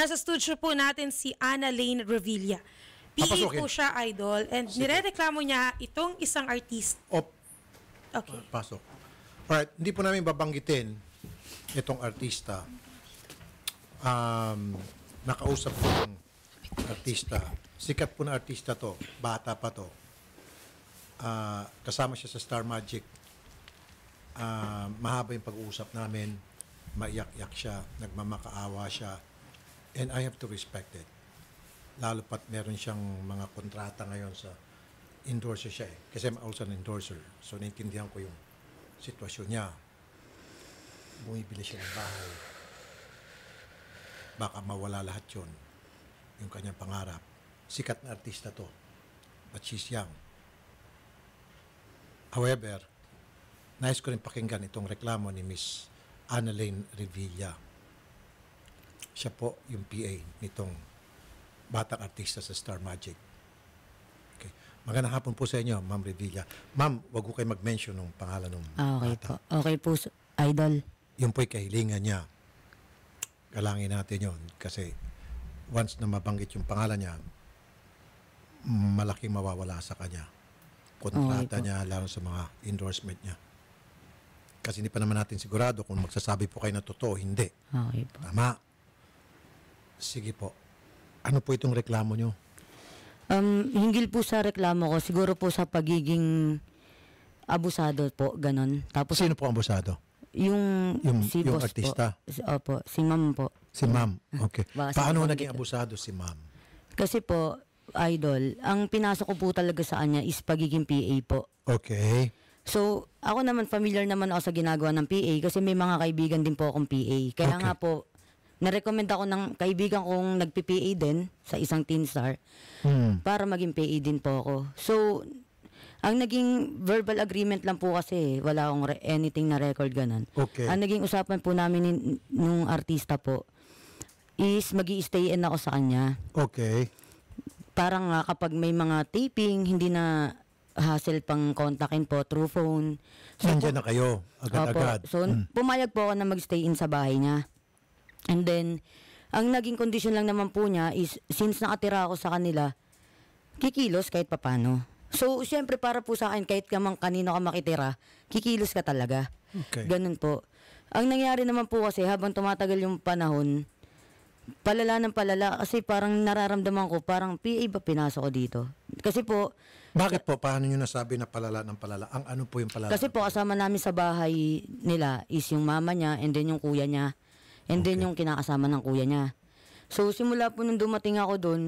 Nasa studio po natin si Ana Lane Revilla. PA Papasukin. po siya, idol. And Sige. nirereklamo niya itong isang artist. Op. Okay. Ah, pasok. Alright, hindi po namin babanggitin itong artista. Um, nakausap ko ng artista. Sikat po na artista to. Bata pa to. Uh, kasama siya sa Star Magic. Uh, mahaba yung pag-uusap namin. Maiyak-yak siya. Nagmamakaawa siya And I have to respect it. Lalo pat meron siyang mga kontrata ngayon sa endorser siya eh. Kasi I'm also an endorser. So, naintindihan ko yung sitwasyon niya. Bumibili siya ng bahay. Baka mawala lahat yon Yung kanyang pangarap. Sikat na artista to. But she's young. However, nais ko rin pakinggan itong reklamo ni Miss Annalene Revilla siya po yung PA nitong batang artista sa Star Magic. Okay. Magandang hapon po sa inyo, Ma'am Revilla. Ma'am, wag ko kayo mag-mention ng pangalan ng ah, okay bata. Po. Okay po, idol. Yung po'y kahilingan niya. Kalangin natin yon kasi once na mabanggit yung pangalan niya, malaking mawawala sa kanya. Kontrata okay niya, lalo sa mga endorsement niya kasi hindi pa naman natin sigurado kung magsasabi po kayo na totoo, hindi. Okay po. Tama. Sige po. Ano po itong reklamo nyo? Um, hinggil po sa reklamo ko, siguro po sa pagiging abusado po, ganun. Tapos, Sino po ang abusado? Yung, Yung, si yung artista? Si- Opo, si ma'am po. Si ma'am. Okay. Paano sinasabi naging ko. abusado si ma'am? Kasi po, idol, ang pinasok ko po talaga sa kanya is pagiging PA po. Okay. So, ako naman, familiar naman ako sa ginagawa ng PA kasi may mga kaibigan din po akong PA. Kaya Okay. nga po, Narecommend ako ng kaibigan kong nagpi-PA din sa isang teen star mm. para maging PA din po ako. So, ang naging verbal agreement lang po kasi wala akong re- anything na record ganun. Okay. Ang naging usapan po namin ni, nung artista po is mag stay in ako sa kanya. Okay. Parang nga kapag may mga taping, hindi na hassle pang kontakin po through phone. So, Nandiyan na kayo, agad-agad. Opo, so, mm. pumayag po ako na mag-stay in sa bahay niya. And then, ang naging condition lang naman po niya is, since nakatira ako sa kanila, kikilos kahit papano. So, syempre, para po sa akin, kahit ka man kanino ka makitira, kikilos ka talaga. Okay. Ganun po. Ang nangyari naman po kasi, habang tumatagal yung panahon, palala ng palala kasi parang nararamdaman ko parang PA ba pinasok ko dito? Kasi po... Bakit po? Paano nyo nasabi na palala ng palala? Ang ano po yung palala? Kasi po kasama namin sa bahay nila is yung mama niya and then yung kuya niya. And okay. then yung kinakasama ng kuya niya. So simula po nung dumating ako doon,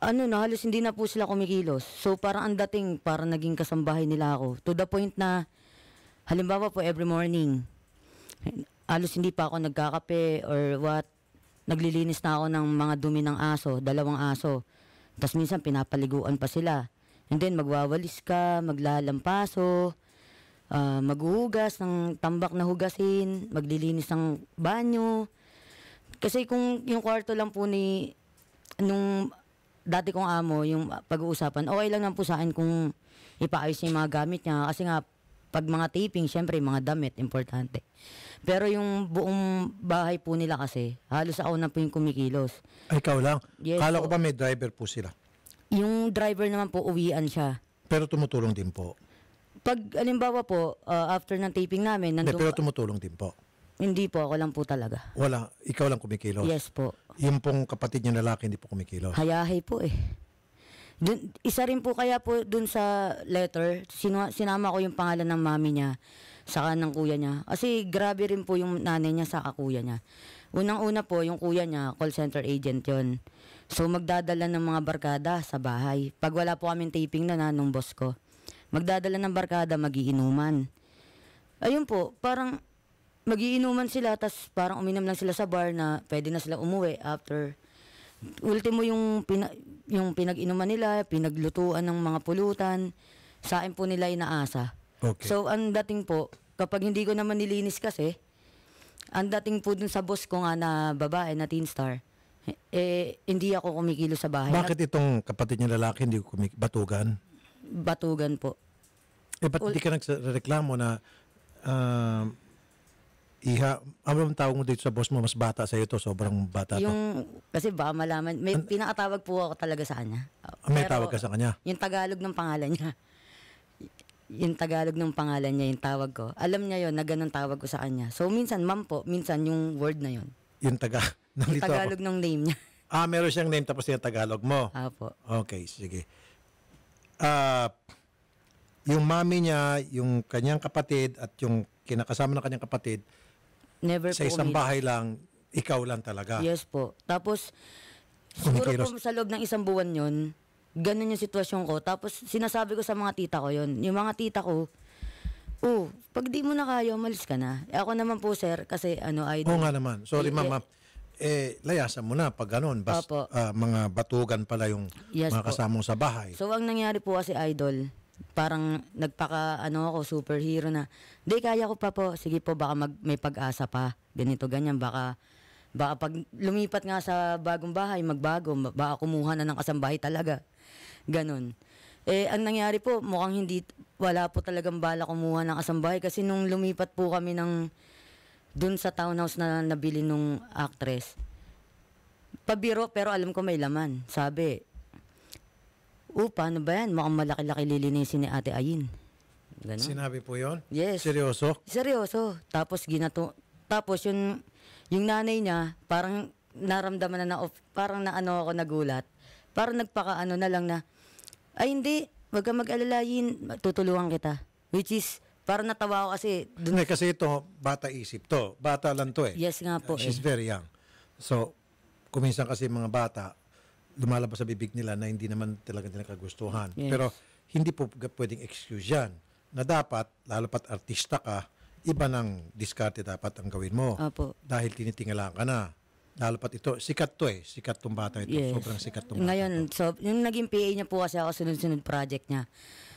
ano na, halos hindi na po sila kumikilos. So parang ang dating, parang naging kasambahay nila ako. To the point na, halimbawa po every morning, halos hindi pa ako nagkakape or what, naglilinis na ako ng mga dumi ng aso, dalawang aso. Tapos minsan pinapaliguan pa sila. And then magwawalis ka, maglalampaso, uh, maghuhugas ng tambak na hugasin, maglilinis ng banyo. Kasi kung yung kwarto lang po ni nung dati kong amo, yung pag-uusapan, okay lang lang po sa akin kung ipaayos niya yung mga gamit niya. Kasi nga, pag mga taping, syempre, mga damit, importante. Pero yung buong bahay po nila kasi, halos ako na po yung kumikilos. Ay, ikaw lang? Yes, Kala so, ko ba may driver po sila? Yung driver naman po, uwian siya. Pero tumutulong din po? Pag, alimbawa po, uh, after ng taping namin, Hindi, nandun, pero tumutulong din po. hindi po, ako lang po talaga. Wala, ikaw lang kumikilos. Yes po. Yung pong kapatid niya lalaki hindi po kumikilos. Hayahay po eh. Dun, isa rin po kaya po dun sa letter, sinu- sinama ko yung pangalan ng mami niya saka ng kuya niya. Kasi grabe rin po yung nanay niya sa kuya niya. Unang-una po, yung kuya niya, call center agent yon So magdadala ng mga barkada sa bahay. Pag wala po kaming taping na na nung boss ko magdadala ng barkada, magiinuman. Ayun po, parang magiinuman sila, tas parang uminom lang sila sa bar na pwede na sila umuwi after. Ultimo yung, pina, yung pinag-inuman nila, pinaglutuan ng mga pulutan, sa po nila inaasa. Okay. So, ang dating po, kapag hindi ko naman nilinis kasi, ang dating po dun sa boss ko nga na babae, na teen star, eh, hindi ako kumikilo sa bahay. Bakit itong kapatid niya lalaki hindi kumik batugan? Batugan po. Eh, ba't hindi ka nagreklamo na uh, iha, ano ang tawag mo dito sa boss mo, mas bata sa iyo to, sobrang bata to. Yung, kasi ba malaman, may An- pinakatawag po ako talaga sa kanya. Ah, may tawag ka sa kanya? Yung Tagalog ng pangalan niya. Yung Tagalog ng pangalan niya, yung tawag ko. Alam niya yon na ganun tawag ko sa kanya. So, minsan, ma'am po, minsan yung word na yon Yung taga, yung Tagalog ako. ng name niya. Ah, meron siyang name tapos yung Tagalog mo? Apo. Okay, sige uh, yung mami niya, yung kanyang kapatid at yung kinakasama ng kanyang kapatid, Never sa po isang umiinom. bahay lang, ikaw lang talaga. Yes po. Tapos, siguro Kumikilos. po sa loob ng isang buwan yun, ganun yung sitwasyon ko. Tapos, sinasabi ko sa mga tita ko yun. Yung mga tita ko, oh, pag di mo na kaya, umalis ka na. Eh, Ako naman po, sir, kasi ano, idol. Oo nga naman. Sorry, Eh, ma'am. eh, ma'am eh, layasan mo na pag ganun. Bas, Opo. Ah, mga batugan pala yung Yes mga po. kasamong sa bahay. So ang nangyari po kasi idol, parang nagpaka ano ako superhero na. Hindi kaya ko pa po. Sige po baka mag, may pag-asa pa. Ganito ganyan baka baka pag lumipat nga sa bagong bahay magbago, baka kumuha na ng kasambahay talaga. Ganon. Eh ang nangyari po mukhang hindi wala po talagang bala kumuha ng kasambahay kasi nung lumipat po kami ng dun sa townhouse na nabili nung actress, pabiro pero alam ko may laman. Sabi, o paano ba yan? Mukhang malaki-laki lilinisin ni Ate Ayin. Ganun. Sinabi po yon? Yes. Seryoso? Seryoso. Tapos ginato, tapos yung, yung nanay niya, parang naramdaman na na, parang na ano ako nagulat. Parang nagpakaano na lang na, ay hindi, wag ka mag-alalayin, tutulungan kita. Which is, para natawa ako kasi... Dun... Hindi, kasi ito, bata isip to. Bata lang to eh. Yes nga po. She's eh. very young. So, kuminsan kasi mga bata, lumalabas sa bibig nila na hindi naman talaga nila kagustuhan. Yes. Pero hindi po pwedeng excuse yan. Na dapat, lalo pat artista ka, iba ng diskarte dapat ang gawin mo. Opo. Dahil tinitingalaan ka na. Lalo pat ito, sikat to eh. Sikat tong bata ito. Yes. Sobrang sikat tong bata Ngayon, ito. so, yung naging PA niya po kasi ako sunod-sunod project niya.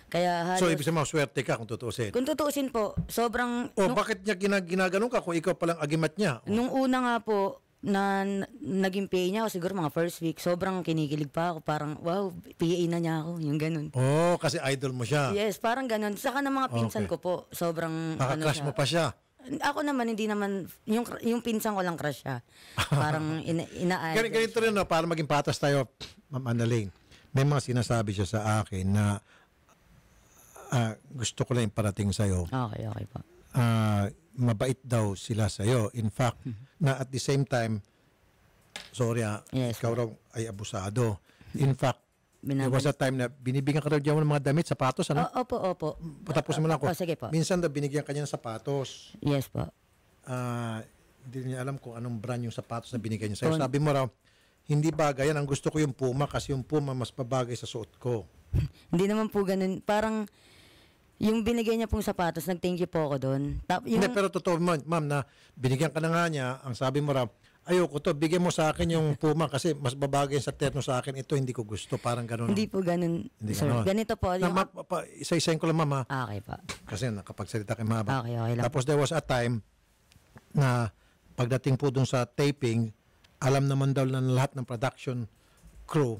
Kaya halos, So, ibig sabihin, swerte ka kung tutuusin. Kung tutuusin po, sobrang... O, oh, nung, bakit niya gina- ka kung ikaw palang agimat niya? O, oh. nung una nga po, na naging PA niya ako siguro mga first week, sobrang kinikilig pa ako. Parang, wow, PA na niya ako. Yung ganun. oh, kasi idol mo siya. Yes, parang ganun. Saka ng mga pinsan Okay. ko po, sobrang... Baka ano crush mo pa siya. Ako naman, hindi naman... Yung, yung pinsan ko lang crush siya. Parang ina, inaan. Ganito, ganito rin, no, para maging patas tayo, Ma'am Analing. May mga sinasabi siya sa akin na uh, gusto ko lang parating sa'yo. Okay, okay po. Uh, mabait daw sila sa'yo. In fact, mhm. na at the same time, sorry ah, yes, ikaw raw ay abusado. In fact, Binaban. There was a time na binibigyan ka raw dyan ng mga damit, sapatos, ano? O, opo, opo. Patapos mo lang ako. O, sige po. Minsan daw binigyan kanya ng sapatos. Yes po. Ah, uh, hindi niya alam kung anong brand yung sapatos na binigyan niya sa'yo. Sabi mo raw, hindi bagay yan. Ang gusto ko yung Puma kasi yung Puma mas babagay sa suot ko. hindi naman po ganun. Parang yung binigay niya pong sapatos, nag-thank you po ako doon. yung... pero totoo, ma'am, ma'am, na binigyan ka na nga niya, ang sabi mo raw, ayoko to, bigyan mo sa akin yung puma kasi mas babagay sa terno sa akin, ito hindi ko gusto, parang ganun. Hindi po ganun, hindi sir. Ganun. Ganito po. Yung... Na, ma, pa, isa-isayin ko lang, ma'am, ha? Okay po. Kasi nakapagsalita kay mama. Okay, okay lang. Tapos there was a time na pagdating po doon sa taping, alam naman daw ng lahat ng production crew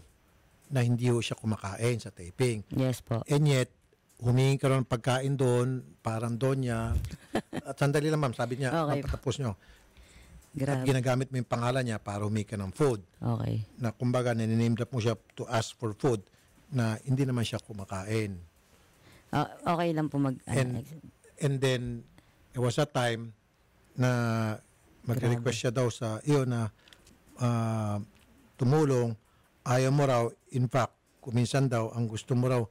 na hindi ho siya kumakain sa taping. Yes po. And yet, humingi ka ng pagkain doon, parang donya. At sandali lang ma'am, sabi niya, okay. tapos nyo. Grabe. At ginagamit mo yung pangalan niya para humingi ka ng food. Okay. Na kumbaga, nininame up mo siya to ask for food na hindi naman siya kumakain. Uh, okay lang po mag... Ano, and, and then, it was a time na mag-request siya daw sa iyo na uh, tumulong, ayaw mo raw. In fact, kuminsan daw, ang gusto mo raw,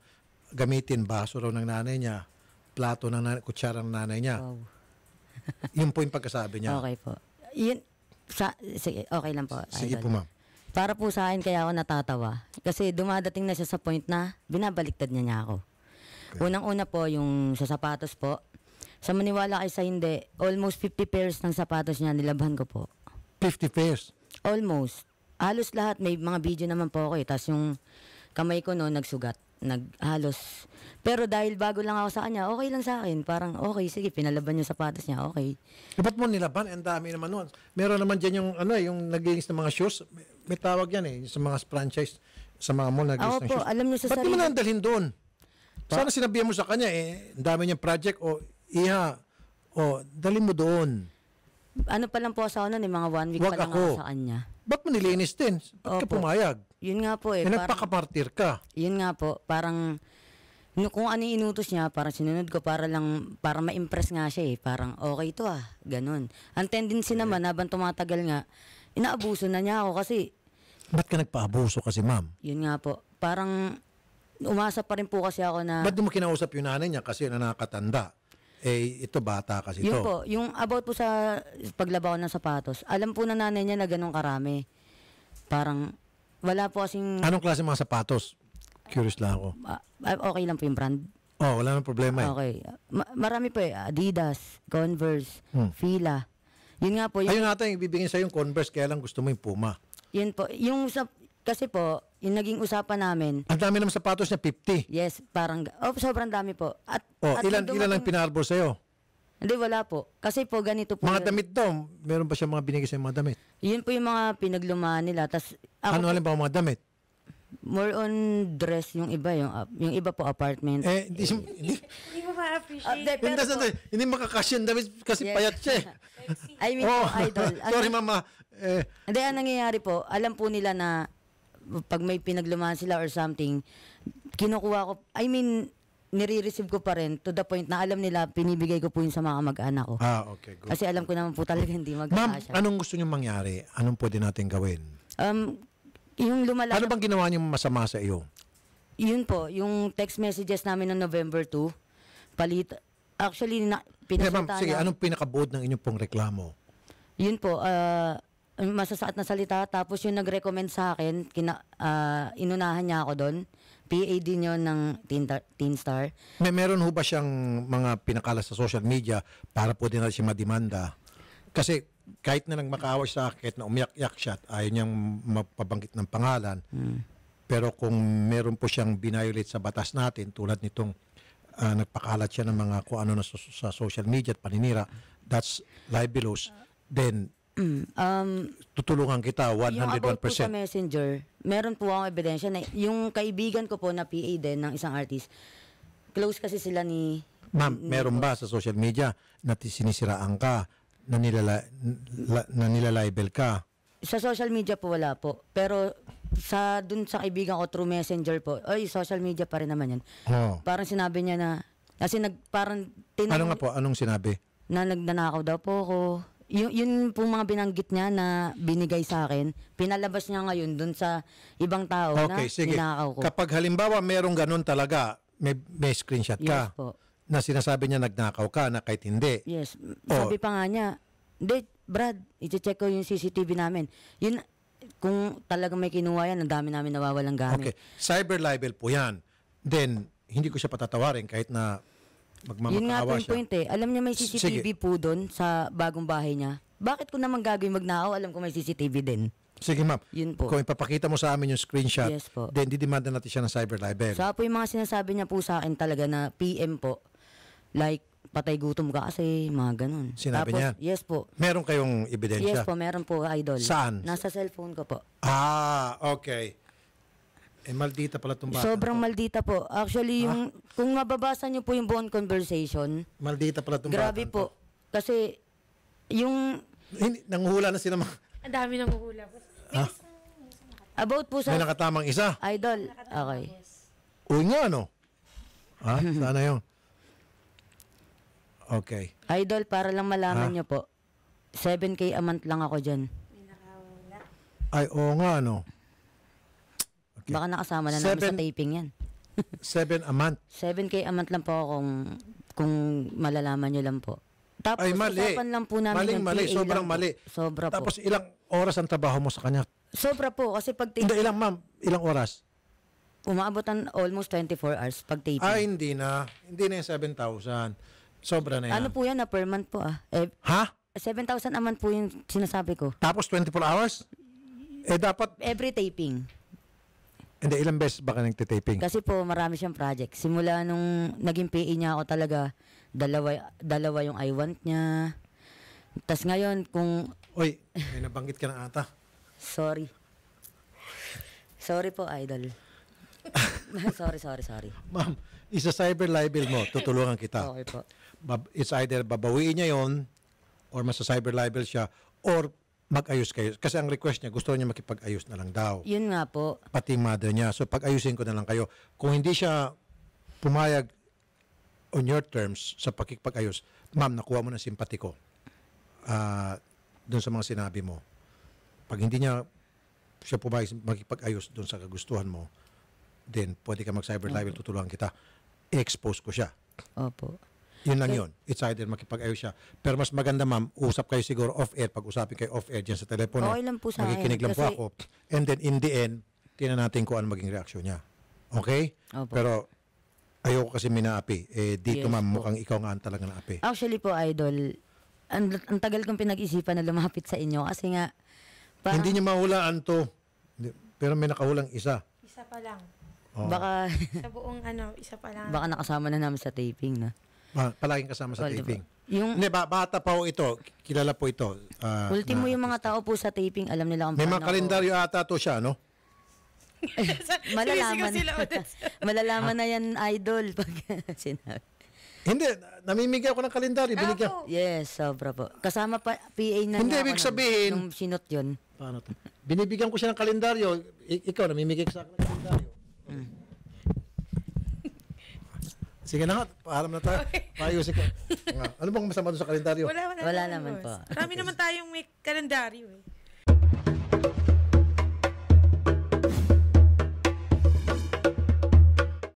gamitin baso raw ng nanay niya, plato ng nanay, kutsara ng nanay niya. Wow. Yun po yung pagkasabi niya. Okay po. Yun, sa, sige, okay lang po. Sige po ma'am. Para po sa akin kaya ako natatawa. Kasi dumadating na siya sa point na binabaliktad niya niya ako. Okay. Unang-una po yung sa sapatos po. Sa maniwala kayo sa hindi, almost 50 pairs ng sapatos niya nilabhan ko po. 50 pairs? Almost. Halos lahat. May mga video naman po ako eh. Tapos yung kamay ko noon nagsugat naghalos. Pero dahil bago lang ako sa kanya, okay lang sa akin. Parang okay, sige, pinalaban yung sapatos niya, okay. Eh, mo nilaban? Eh, ang dami naman noon. Meron naman dyan yung, ano, eh, yung naglinis ng mga shoes. May, may tawag yan eh, sa mga franchise, sa mga mall naglinis ako ng po, shoes. alam niyo sa ba't sarili. Ba't mo nandalhin doon? Sana sinabihan mo sa kanya, eh, ang dami niyang project, o iha, o dali mo doon. Ano pa lang po sa ano, yung eh, mga one week Wag pa lang ako. ako sa kanya. Ba't mo nilinis din? Ba't ka pumayag? Yun nga po eh. Eh, nagpakapartir ka. Yun nga po. Parang, no, kung ano yung inutos niya, parang sinunod ko para lang, para ma-impress nga siya eh. Parang, okay to ah. Ganun. Ang tendency naman, habang tumatagal nga, inaabuso na niya ako kasi, Ba't ka nagpaabuso kasi, ma'am? yun nga po, parang, umasa pa rin po kasi ako na, Ba't mo kinausap yung nanay niya kasi nanakatanda? Eh, ito bata kasi yun to. po, yung about po sa paglaba ko ng sapatos, alam po na nanay niya na ganun karami. Parang, wala po kasing... Anong klase mga sapatos? Curious lang ako. Ah, okay lang po yung brand. Oh, wala nang problema eh. Okay. Ma- marami po eh. Adidas, Converse, Hmm. Fila. Yun nga po. Yung, Ayun natin, ibibigay sa'yo yung Converse, kaya lang gusto mo yung Puma. Yun po. Yung usap... Kasi po, yung naging usapan namin, Ang dami ng sapatos niya, 50. yes, parang... Oh, sobrang dami po. At, Oh, at ilan, ilan lang dumating- pinarbor sa'yo? Hindi, wala po. Kasi po, ganito po. Mga yun. damit daw, meron ba siya mga binigay sa mga damit? Yun po yung mga pinagluma nila. Tapos ako, ah, ano alam pa mga damit? More on dress yung iba, yung, ah, yung iba po apartment. Eh, di, eh. hindi, hindi mo ma-appreciate. Uh, pero, pero, hindi makakash yung damit kasi yeah. payat siya eh. I mean, oh, idol. Sorry, ano- mama. Eh, hindi, ang nangyayari po, alam po nila na pag may pinaglumahan sila or something, kinukuha ko, I mean, nire-receive ko pa rin to the point na alam nila pinibigay ko po yun sa mga mag-anak ko. Ah, okay. Good. Kasi alam ko naman po talaga hindi mag-aasya. Ma'am, anong gusto niyo mangyari? Anong pwede natin gawin? Um, yung lumalaman... Ano bang ginawa niyo masama sa iyo? Yun po, yung text messages namin noong November 2, palit... Actually, na, pinasata hey, ma'am, sige, na, anong pinakabood ng inyong pong reklamo? Yun po, uh, masasaat na salita. Tapos yung nag-recommend sa akin, kina, uh, inunahan niya ako doon. PAD niyo ng teen, teen Star. May meron ho ba siyang mga pinakala sa social media para po din na siya madimanda? Kasi kahit na lang makaawa siya sa kahit na umiyak-iyak siya at ayaw niyang mapabanggit ng pangalan, mm. pero kung meron po siyang binayolate sa batas natin, tulad nitong uh, nagpakalat siya ng mga kung ano na sa, sa social media at paninira, that's libelous, then um, tutulungan kita 101%. Yung about po sa messenger, meron po akong ebidensya na yung kaibigan ko po na PA din ng isang artist, close kasi sila ni Ma'am, meron ba sa social media na sinisiraan ka na, nilala, na nilalibel ka? Sa social media po wala po. Pero sa dun sa kaibigan ko through messenger po, ay social media pa rin naman yan. Oh. Parang sinabi niya na, kasi nag, parang tinanong. Ano nga po? Anong sinabi? Na nagnanakaw daw po ako. Yun, yun po mga binanggit niya na binigay sa akin, pinalabas niya ngayon dun sa ibang tao okay, na sige. ninakaw ko. Kapag halimbawa merong ganun talaga, may, may screenshot ka. Yes po na sinasabi niya nagnakaw ka na kahit hindi. Yes. Sabi pa nga niya, hindi, Brad, iti-check ko yung CCTV namin. Yun, kung talaga may kinuha yan, ang dami namin nawawalang gamit. Okay. Cyber libel po yan. Then, hindi ko siya patatawarin kahit na magmamakaawa siya. Yun nga po yung point eh. Alam niya may CCTV Sige. po doon sa bagong bahay niya. Bakit ko naman gagawin magnakaw? Alam ko may CCTV din. Sige ma'am. Yun po. Kung ipapakita mo sa amin yung screenshot, Yes then didemanda natin siya ng cyber libel. Sa po yung mga sinasabi niya po sa akin talaga na PM po. Like, patay gutom ka kasi, mga ganun. Sinabi Tapos, niya? Yes po. Meron kayong ebidensya? Yes po, meron po, idol. Saan? Nasa cellphone ko po. Ah, okay. Eh, maldita pala itong Sobrang to. maldita po. Actually, ah. yung, ah? kung mababasa niyo po yung buong conversation. Maldita pala itong Grabe bata. po. Kasi, yung... Hindi, nanguhula na sila mga... Ang dami nanguhula po. Ah? About po sa... May nakatamang isa? Idol. Okay. Yes. O nga, no? Ha? Sana yun. Okay. Idol, para lang malaman Ha? nyo po, 7K a month lang ako dyan. Ay, oo nga, ano? Okay. Baka nakasama na namin sa taping yan. 7 a month. 7K a month lang po kung kung malalaman nyo lang po. Tapos Ay, mali. usapan lang po namin Maling, mali. Sobrang lang po. mali. Sobra Tapos po. ilang oras ang trabaho mo sa kanya? Sobra po kasi pag Hindi, taping, ilang ma'am? Ilang oras? Umaabot umaabotan almost 24 hours pag taping. Ah, hindi na. Hindi na yung 7,000. Sobra na ano yan. Ano po yan na per month po ah? Eh, Ha? 7,000 a month po yung sinasabi ko. Tapos 24 hours? Eh dapat, Every taping. hindi, ilang beses ba ka nagtitaping? Kasi po marami siyang project. Simula nung naging PE niya ako talaga, dalawa, dalawa yung I want niya. Tapos ngayon kung, Uy, may nabanggit ka na ata. sorry. Sorry po, idol. sorry, sorry, sorry. Ma'am, isa cyber libel mo, tutulungan kita. Okay po it's either babawiin niya yon or masa-cyber libel siya or mag-ayos kayo. Kasi ang request niya, gusto niya makipag-ayos na lang daw. Yun nga po. Pati mother niya. So pag-ayusin ko na lang kayo. Kung hindi siya pumayag on your terms sa pakikipag-ayos, ma'am, nakuha mo ng simpati ko uh, ah, doon sa mga sinabi mo. Pag hindi niya siya pumayag makipag-ayos doon sa kagustuhan mo, then pwede ka mag-cyber libel, tutulungan kita. I-expose ko siya. Opo. Yun lang yun. It's either makipag-ayos siya. Pero mas maganda ma'am, usap kayo siguro off-air. Pag-usapin kayo off-air dyan sa telepono. Okay lang po sa akin. Magkikinig po ako. And then in the end, tinan natin kung ano maging reaksyon niya. Okay? Opo. Pero ayoko kasi minaapi. Eh, dito Yes ma'am, mukhang ikaw nga ang talaga naapi. Actually po, Idol, ang, ang tagal kong pinag-isipan na lumapit sa inyo kasi nga, parang Hindi niya mahulaan to. Pero may nakahulang isa. Isa pa lang. Oo. Oh. baka, Sa buong ano, isa pa lang. baka nakasama na namin sa taping na. Ba, ah. palaging kasama sa Well, taping. Yung, Hindi, ba, bata pa po ito. Kilala po ito. Uh, ultimo na- yung mga tao po sa taping, alam nila kung May mga kalendaryo ata to siya, no? Malalaman. sila malalaman na yan, idol. Pag sinabi. Hindi, namimigay ako ng kalendaryo. Binigyan. Yes, sobra po. Kasama pa PA na Hindi, niya ibig sabihin- Nung sinot yun. Paano to? Binibigyan ko siya ng kalendaryo. I- ikaw, namimigay ka sa akin ng kalendaryo. Sige na nga, paalam na tayo. Paayusin ko. Ano bang masama doon sa kalendaryo? Wala, wala, Wala naman po. Marami naman tayong may kalendaryo eh.